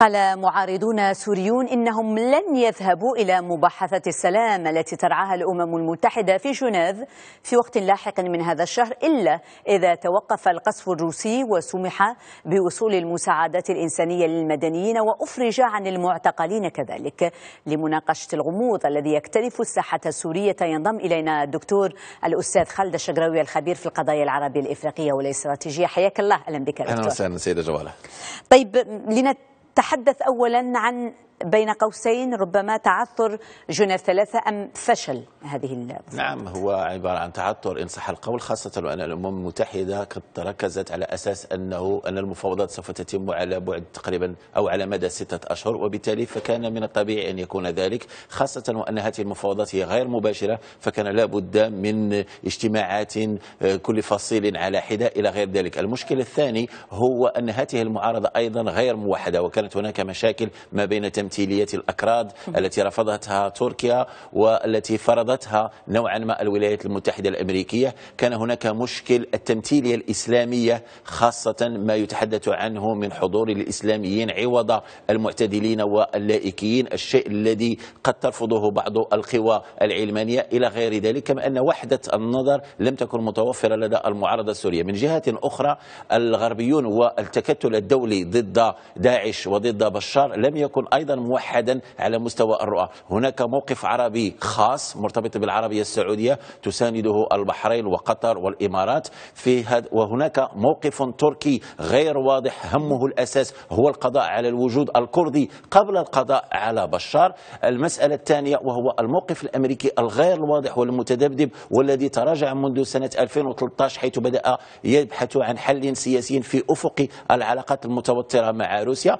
قال معارضون سوريون انهم لن يذهبوا الى مباحثه السلام التي ترعاها الامم المتحده في جنيف في وقت لاحق من هذا الشهر الا اذا توقف القصف الروسي وسمح بوصول المساعدات الانسانيه للمدنيين وافرج عن المعتقلين كذلك لمناقشه الغموض الذي يكتنف الساحه السوريه ينضم الينا الدكتور الاستاذ خالد الشجراوي الخبير في القضايا العربيه الافريقيه والاستراتيجيه حياك الله اهلا بك دكتور اهلا وسهلا سيده جواله طيب لنت تحدث اولا عن بين قوسين ربما تعثر جنيف ثلاثة أم فشل هذه المفروض. نعم هو عبارة عن تعثر إن صح القول خاصة وأن الأمم المتحدة قد ركزت على أساس أنه أن المفاوضات سوف تتم على بعد تقريبا أو على مدى ستة أشهر وبالتالي فكان من الطبيعي أن يكون ذلك خاصة وأن هذه المفاوضات هي غير مباشرة فكان لابد من اجتماعات آه، كل فصيل على حدة إلى غير ذلك المشكل الثاني هو أن هذه المعارضة أيضا غير موحدة وكانت هناك مشاكل ما بين تمثيل تمثيلية الأكراد التي رفضتها تركيا والتي فرضتها نوعا ما الولايات المتحدة الأمريكية كان هناك مشكل التمثيلية الإسلامية خاصة ما يتحدث عنه من حضور الإسلاميين عوض المعتدلين واللائكيين الشيء الذي قد ترفضه بعض القوى العلمانية إلى غير ذلك كما أن وحدة النظر لم تكن متوفرة لدى المعارضة السورية من جهة أخرى الغربيون والتكتل الدولي ضد داعش وضد بشار لم يكن أيضا موحدا على مستوى الرؤى هناك موقف عربي خاص مرتبط بالعربية السعودية تسانده البحرين وقطر والإمارات في هد وهناك موقف تركي غير واضح همه الأساس هو القضاء على الوجود الكردي قبل القضاء على بشار المسألة الثانية وهو الموقف الأمريكي الغير الواضح والمتذبذب والذي تراجع منذ سنة 2013 حيث بدأ يبحث عن حل سياسي في أفق العلاقات المتوترة مع روسيا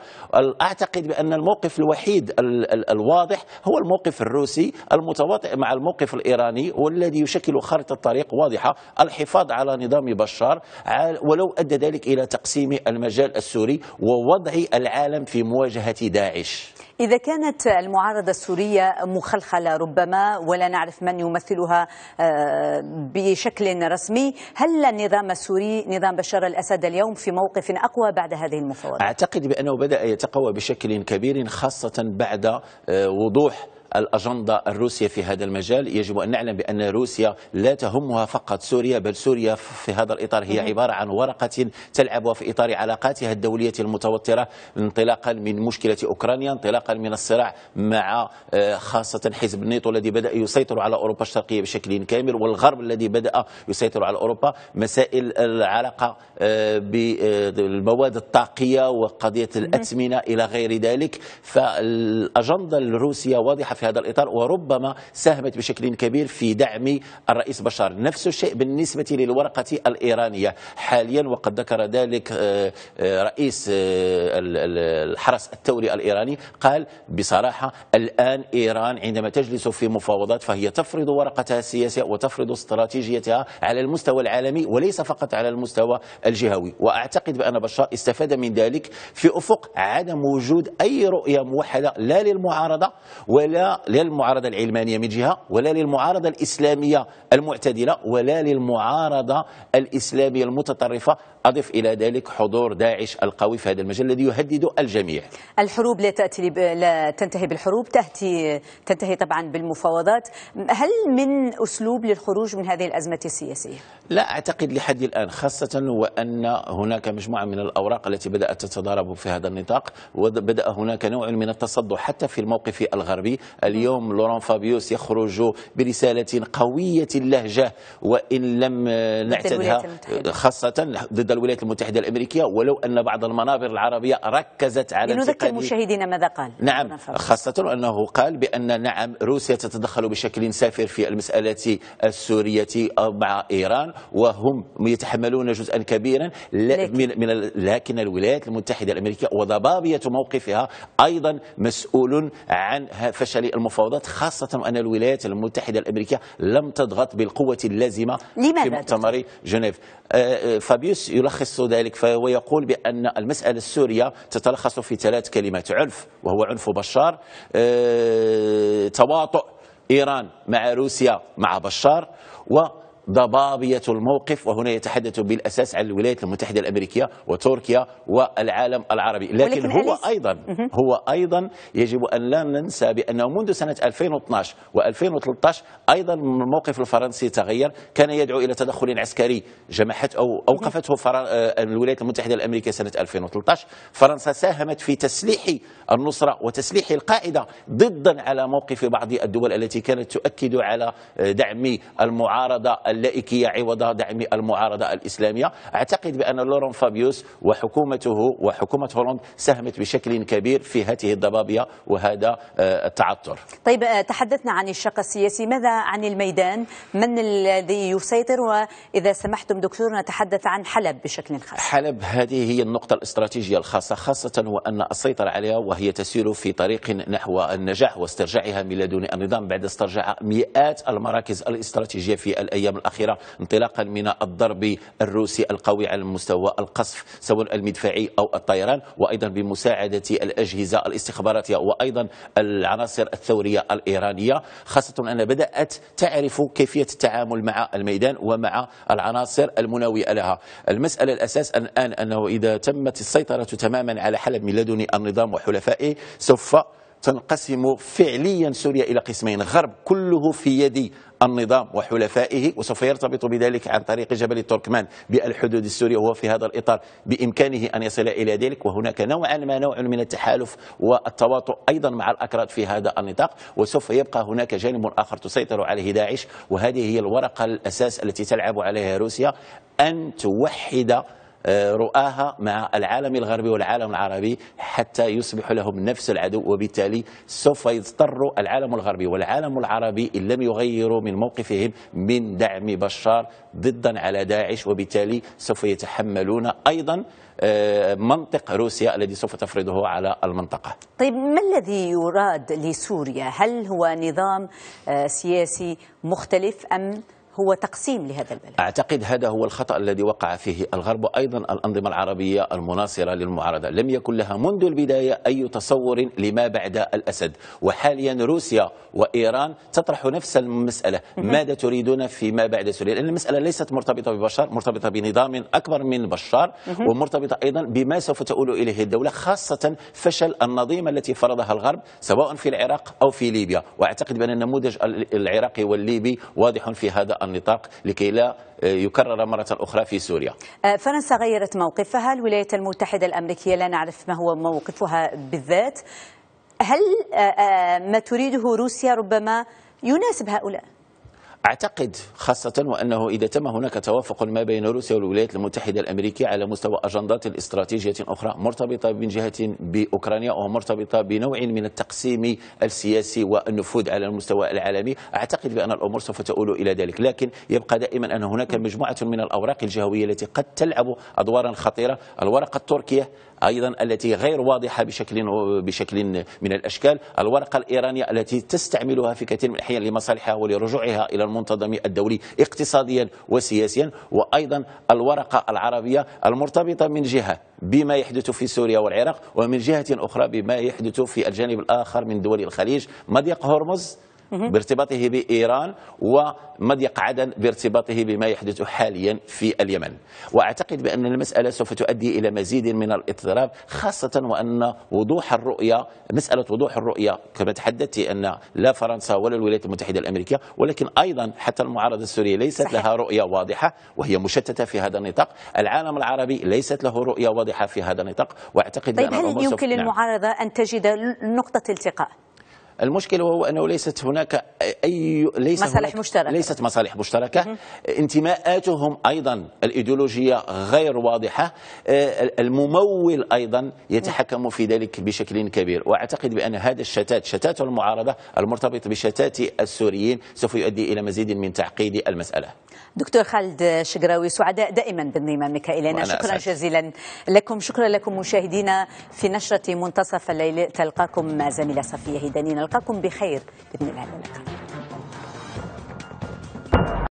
أعتقد بأن الموقف الوحيد ال ال الواضح هو الموقف الروسي المتواطئ مع الموقف الإيراني والذي يشكل خارطة طريق واضحة الحفاظ على نظام بشار ولو أدى ذلك إلى تقسيم المجال السوري ووضع العالم في مواجهة داعش إذا كانت المعارضة السورية مخلخلة ربما ولا نعرف من يمثلها آه، بشكل رسمي هل النظام السوري نظام بشار الأسد اليوم في موقف أقوى بعد هذه المفاوضات؟ أعتقد بأنه بدأ يتقوى بشكل كبير خاصة بعد آه، وضوح الأجندة الروسية في هذا المجال يجب أن نعلم بأن روسيا لا تهمها فقط سوريا بل سوريا في هذا الإطار هي عبارة عن ورقة تلعبها في إطار علاقاتها الدولية المتوترة انطلاقا من مشكلة أوكرانيا انطلاقا من الصراع مع آه، خاصة حزب النيتو الذي بدأ يسيطر على أوروبا الشرقية بشكل كامل والغرب الذي بدأ يسيطر على أوروبا مسائل العلاقة آه، بالمواد الطاقية وقضية الأثمنة إلى غير ذلك فالأجندة الروسية واضحة في هذا الإطار وربما ساهمت بشكل كبير في دعم الرئيس بشار نفس الشيء بالنسبة للورقة الإيرانية حاليا وقد ذكر ذلك آه، آه، رئيس آه، الحرس الثوري الإيراني قال بصراحة الآن إيران عندما تجلس في مفاوضات فهي تفرض ورقتها السياسية وتفرض استراتيجيتها على المستوى العالمي وليس فقط على المستوى الجهوي وأعتقد بأن بشار استفاد من ذلك في أفق عدم وجود أي رؤية موحدة لا للمعارضة ولا لا للمعارضة العلمانية من جهة ولا للمعارضة الإسلامية المعتدلة ولا للمعارضة الإسلامية المتطرفة أضف إلى ذلك حضور داعش القوي في هذا المجال الذي يهدد الجميع الحروب لا تأتي ب... لا تنتهي بالحروب تأتي تنتهي طبعا بالمفاوضات هل من أسلوب للخروج من هذه الأزمة السياسية؟ لا أعتقد لحد الآن خاصة وأن هناك مجموعة من الأوراق التي بدأت تتضارب في هذا النطاق وبدأ هناك نوع من التصدع حتى في الموقف الغربي اليوم لوران فابيوس يخرج برسالة قوية اللهجة وإن لم نعتدها خاصة ضد الولايات المتحدة الأمريكية ولو أن بعض المنابر العربية ركزت على لنذكر المشاهدين ماذا قال نعم خاصة أنه قال بأن نعم روسيا تتدخل بشكل سافر في المسألة السورية مع إيران وهم يتحملون جزءا كبيرا لكن, من لكن الولايات المتحدة الأمريكية وضبابية موقفها أيضا مسؤول عن فشل المفاوضات خاصة أن الولايات المتحدة الأمريكية لم تضغط بالقوة اللازمة في مؤتمر جنيف آه، آه، فابيوس يلخص ذلك فهو يقول بأن المسألة السورية تتلخص في ثلاث كلمات عنف وهو عنف بشار آه، تواطؤ إيران مع روسيا مع بشار و ضبابية الموقف وهنا يتحدث بالأساس عن الولايات المتحدة الأمريكية وتركيا والعالم العربي لكن, لكن هو أيضا هو أيضا يجب أن لا ننسى بأنه منذ سنة 2012 و2013 أيضا الموقف الفرنسي تغير كان يدعو إلى تدخل عسكري جمحت أو أوقفته آه، الولايات المتحدة الأمريكية سنة 2013 فرنسا ساهمت في تسليح النصرة وتسليح القاعدة ضدا على موقف بعض الدول التي كانت تؤكد على دعم المعارضة اللائكية عوض دعم المعارضة الإسلامية أعتقد بأن لورون فابيوس وحكومته وحكومة هولندا ساهمت بشكل كبير في هذه الضبابية وهذا آه، التعثر طيب آه، تحدثنا عن الشق السياسي ماذا عن الميدان من الذي يسيطر وإذا سمحتم دكتور نتحدث عن حلب بشكل خاص حلب هذه هي النقطة الاستراتيجية الخاصة خاصة وأن السيطرة عليها وهي تسير في طريق نحو النجاح واسترجاعها من لدن النظام بعد استرجاع مئات المراكز الاستراتيجية في الأيام الأخيرة انطلاقا من الضرب الروسي القوي على مستوى القصف سواء المدفعي أو الطيران وأيضا بمساعدة الأجهزة الاستخباراتية وأيضا العناصر الثورية الإيرانية خاصة أن بدأت تعرف كيفية التعامل مع الميدان ومع العناصر المناوئة لها المسألة الأساس الآن أنه إذا تمت السيطرة تماما على حلب من لدن النظام وحلفائه سوف تنقسم فعليا سوريا إلى قسمين غرب كله في يد النظام وحلفائه وسوف يرتبط بذلك عن طريق جبل التركمان بالحدود السورية وهو في هذا الإطار بإمكانه أن يصل إلى ذلك وهناك نوعا ما نوع من التحالف والتواطؤ أيضا مع الأكراد في هذا النطاق وسوف يبقى هناك جانب آخر تسيطر عليه داعش وهذه هي الورقة الأساس التي تلعب عليها روسيا أن توحد آه، رؤاها مع العالم الغربي والعالم العربي حتى يصبح لهم نفس العدو وبالتالي سوف يضطر العالم الغربي والعالم العربي إن لم يغيروا من موقفهم من دعم بشار ضدا على داعش وبالتالي سوف يتحملون أيضا آه، منطق روسيا الذي سوف تفرضه على المنطقة طيب ما الذي يراد لسوريا؟ هل هو نظام آه، سياسي مختلف أم هو تقسيم لهذا البلد أعتقد هذا هو الخطأ الذي وقع فيه الغرب أيضا الأنظمة العربية المناصرة للمعارضة لم يكن لها منذ البداية أي تصور لما بعد الأسد وحاليا روسيا وإيران تطرح نفس المسألة ماذا تريدون فيما بعد سوريا لأن المسألة ليست مرتبطة ببشار مرتبطة بنظام أكبر من بشار ومرتبطة أيضا بما سوف تؤول إليه الدولة خاصة فشل النظيمة التي فرضها الغرب سواء في العراق أو في ليبيا وأعتقد بأن النموذج العراقي والليبي واضح في هذا النطاق لكي لا آه، يكرر مرة أخرى في سوريا آه، فرنسا غيرت موقفها الولايات المتحدة الأمريكية لا نعرف ما هو موقفها بالذات هل آه، ما تريده روسيا ربما يناسب هؤلاء؟ أعتقد خاصة وأنه إذا تم هناك توافق ما بين روسيا والولايات المتحدة الأمريكية على مستوى أجندات استراتيجية أخرى مرتبطة من جهة بأوكرانيا ومرتبطة بنوع من التقسيم السياسي والنفوذ على المستوى العالمي أعتقد بأن الأمور سوف تؤول إلى ذلك لكن يبقى دائما أن هناك نعم. مجموعة من الأوراق الجهوية التي قد تلعب أدوارا خطيرة الورقة التركية ايضا التي غير واضحه بشكل بشكل من الاشكال، الورقه الايرانيه التي تستعملها في كثير من الاحيان لمصالحها ولرجوعها الى المنتظم الدولي اقتصاديا وسياسيا وأيضا الورقة العربية المرتبطة من جهة بما يحدث في سوريا والعراق ومن جهة أخرى بما يحدث في الجانب الآخر من دول الخليج مضيق هرمز بارتباطه بإيران ومضيق عدن بارتباطه بما يحدث حاليا في اليمن وأعتقد بأن المسألة سوف تؤدي إلى مزيد من الاضطراب خاصة وأن وضوح الرؤية مسألة وضوح الرؤية كما تحدثت أن لا فرنسا ولا الولايات المتحدة الأمريكية ولكن أيضا حتى المعارضة السورية ليست صحيح. لها رؤية واضحة وهي مشتتة في هذا النطاق العالم العربي ليست له رؤية واضحة في هذا النطاق وأعتقد طيب بأن هل يمكن نعم. للمعارضة نعم. أن تجد نقطة التقاء؟ المشكل هو أنه ليست هناك أي ليس مصالح هناك مشتركة ليست مصالح مشتركة انتماءاتهم أيضا الإيديولوجية غير واضحة آه، الممول أيضا يتحكم في ذلك بشكل كبير وأعتقد بأن هذا الشتات شتات المعارضة المرتبط بشتات السوريين سوف يؤدي إلى مزيد من تعقيد المسألة دكتور خالد شقراوي سعداء دائما بانضمامك إلينا شكرا أسعد. جزيلا لكم شكرا لكم مشاهدينا في نشرة منتصف الليل تلقاكم زميلة صفية هداني نلقاكم بخير بإذن الله